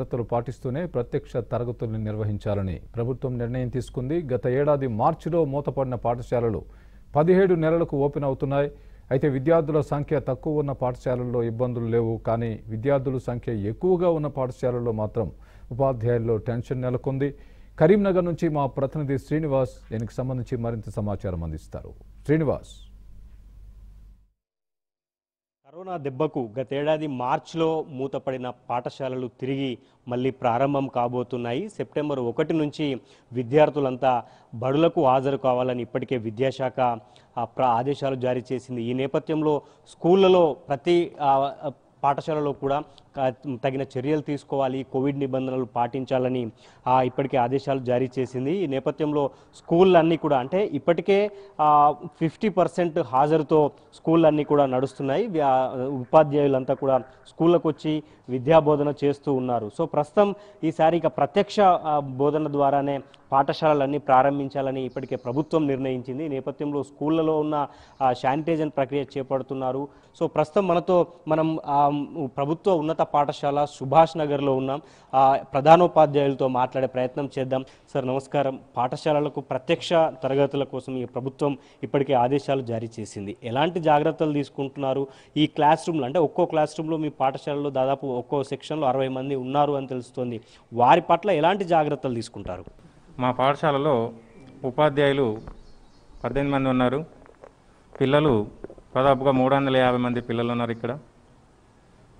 జాగ్రత్తలు పాటిస్తూనే ప్రత్యక్ష తరగతుల్ని నిర్వహించాలని ప్రభుత్వం నిర్ణయం తీసుకుంది గత ఏడాది మార్చిలో మూతపడిన పాఠశాలలు పదిహేడు నెలలకు ఓపెన్ అవుతున్నాయి అయితే విద్యార్థుల సంఖ్య తక్కువ ఉన్న పాఠశాలల్లో ఇబ్బందులు లేవు కానీ విద్యార్థుల సంఖ్య ఎక్కువగా ఉన్న పాఠశాలల్లో మాత్రం ఉపాధ్యాయుల్లో టెన్షన్ నెలకొంది కరీంనగర్ నుంచి మా ప్రతినిధి శ్రీనివాస్ దీనికి సంబంధించి మరింత సమాచారం అందిస్తారు శ్రీనివాస్ కరోనా దెబ్బకు గతేడాది మార్చిలో మూతపడిన పాఠశాలలు తిరిగి మళ్ళీ ప్రారంభం కాబోతున్నాయి సెప్టెంబర్ ఒకటి నుంచి విద్యార్థులంతా బడులకు హాజరు కావాలని ఇప్పటికే విద్యాశాఖ ఆదేశాలు జారీ చేసింది ఈ నేపథ్యంలో స్కూళ్ళలో ప్రతి పాఠశాలలో కూడా తగిన చర్యలు తీసుకోవాలి కోవిడ్ నిబంధనలు పాటించాలని ఇప్పటికే ఆదేశాలు జారీ చేసింది ఈ నేపథ్యంలో స్కూళ్ళన్నీ కూడా అంటే ఇప్పటికే ఫిఫ్టీ పర్సెంట్ హాజరుతో స్కూళ్ళన్నీ కూడా నడుస్తున్నాయి ఉపాధ్యాయులంతా కూడా స్కూళ్ళకు వచ్చి విద్యాబోధన చేస్తూ ఉన్నారు సో ప్రస్తుతం ఈసారి ఇక ప్రత్యక్ష బోధన ద్వారానే పాఠశాలలన్నీ ప్రారంభించాలని ఇప్పటికే ప్రభుత్వం నిర్ణయించింది ఈ నేపథ్యంలో స్కూళ్ళలో ఉన్న శానిటైజన్ ప్రక్రియ చేపడుతున్నారు సో ప్రస్తుతం మనతో మనం ప్రభుత్వ ఉన్నత ఉన్నత పాఠశాల సుభాష్ నగర్లో ఉన్నాం ప్రధానోపాధ్యాయులతో మాట్లాడే ప్రయత్నం చేద్దాం సార్ నమస్కారం పాఠశాలలకు ప్రత్యక్ష తరగతుల కోసం ఈ ప్రభుత్వం ఇప్పటికే ఆదేశాలు జారీ చేసింది ఎలాంటి జాగ్రత్తలు తీసుకుంటున్నారు ఈ క్లాస్ రూమ్లు అంటే ఒక్కో క్లాస్ రూమ్లో మీ పాఠశాలలో దాదాపు ఒక్కో సెక్షన్లో అరవై మంది ఉన్నారు అని తెలుస్తుంది వారి పట్ల ఎలాంటి జాగ్రత్తలు తీసుకుంటారు మా పాఠశాలలో ఉపాధ్యాయులు పద్దెనిమిది మంది ఉన్నారు పిల్లలు దాదాపుగా మూడు వందల యాభై మంది పిల్లలు ఉన్నారు ఇక్కడ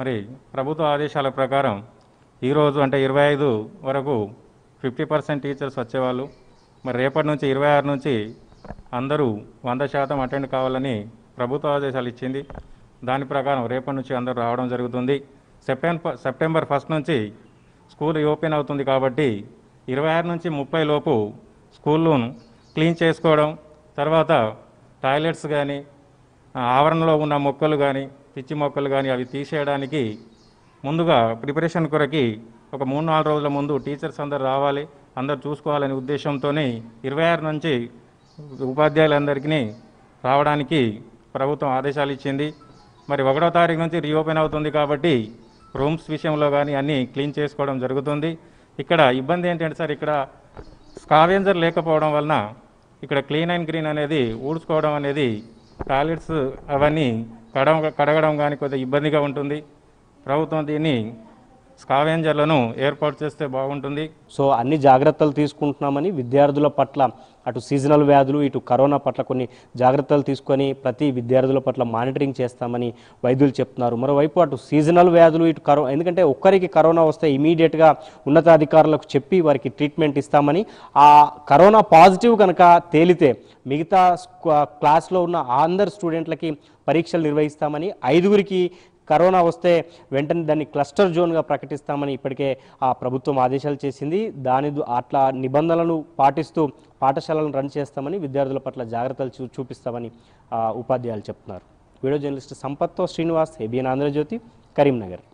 మరి ప్రభుత్వ ఆదేశాల ప్రకారం ఈరోజు అంటే ఇరవై ఐదు వరకు ఫిఫ్టీ పర్సెంట్ టీచర్స్ వచ్చేవాళ్ళు మరి రేపటి నుంచి ఇరవై ఆరు నుంచి అందరూ వంద శాతం అటెండ్ కావాలని ప్రభుత్వ ఆదేశాలు ఇచ్చింది దాని ప్రకారం రేపటి నుంచి అందరూ రావడం జరుగుతుంది సెప్టెంబర్ సెప్టెంబర్ ఫస్ట్ నుంచి స్కూల్ ఓపెన్ అవుతుంది కాబట్టి ఇరవై ఆరు నుంచి ముప్పై లోపు స్కూల్లోను క్లీన్ చేసుకోవడం తర్వాత టాయిలెట్స్ కానీ ఆవరణలో ఉన్న మొక్కలు కానీ పిచ్చి మొక్కలు కానీ అవి తీసేయడానికి ముందుగా ప్రిపరేషన్ కొరకి ఒక మూడు నాలుగు రోజుల ముందు టీచర్స్ అందరు రావాలి అందరు చూసుకోవాలనే ఉద్దేశంతోనే ఇరవై ఆరు నుంచి ఉపాధ్యాయులందరికీ రావడానికి ప్రభుత్వం ఆదేశాలు ఇచ్చింది మరి ఒకటో తారీఖు నుంచి రీఓపెన్ అవుతుంది కాబట్టి రూమ్స్ విషయంలో కానీ అన్నీ క్లీన్ చేసుకోవడం జరుగుతుంది ఇక్కడ ఇబ్బంది ఏంటంటే సార్ ఇక్కడ స్కావెంజర్ లేకపోవడం వలన ఇక్కడ క్లీన్ అండ్ గ్రీన్ అనేది ఊడ్చుకోవడం అనేది టాయిలెట్స్ అవన్నీ కడగడం కానీ కొద్దిగా ఇబ్బందిగా ఉంటుంది ప్రభుత్వం దీన్ని స్కావెంజర్లను ఏర్పాటు చేస్తే బాగుంటుంది సో అన్ని జాగ్రత్తలు తీసుకుంటున్నామని విద్యార్థుల పట్ల అటు సీజనల్ వ్యాధులు ఇటు కరోనా పట్ల కొన్ని జాగ్రత్తలు తీసుకొని ప్రతి విద్యార్థుల పట్ల మానిటరింగ్ చేస్తామని వైద్యులు చెప్తున్నారు మరోవైపు అటు సీజనల్ వ్యాధులు ఇటు కరో ఎందుకంటే ఒక్కరికి కరోనా వస్తే ఇమీడియట్గా ఉన్నతాధికారులకు చెప్పి వారికి ట్రీట్మెంట్ ఇస్తామని ఆ కరోనా పాజిటివ్ కనుక తేలితే మిగతా క్లాస్లో ఉన్న అందరు స్టూడెంట్లకి పరీక్షలు నిర్వహిస్తామని ఐదుగురికి కరోనా వస్తే వెంటనే దాన్ని క్లస్టర్ జోన్గా ప్రకటిస్తామని ఇప్పటికే ఆ ప్రభుత్వం ఆదేశాలు చేసింది దాని అట్లా నిబంధనలను పాటిస్తూ పాఠశాలను రన్ చేస్తామని విద్యార్థుల పట్ల జాగ్రత్తలు చూ చూపిస్తామని ఉపాధ్యాయులు చెప్తున్నారు వీడియో జర్నలిస్ట్ సంపత్తో శ్రీనివాస్ ఏబిఎన్ ఆంధ్రజ్యోతి కరీంనగర్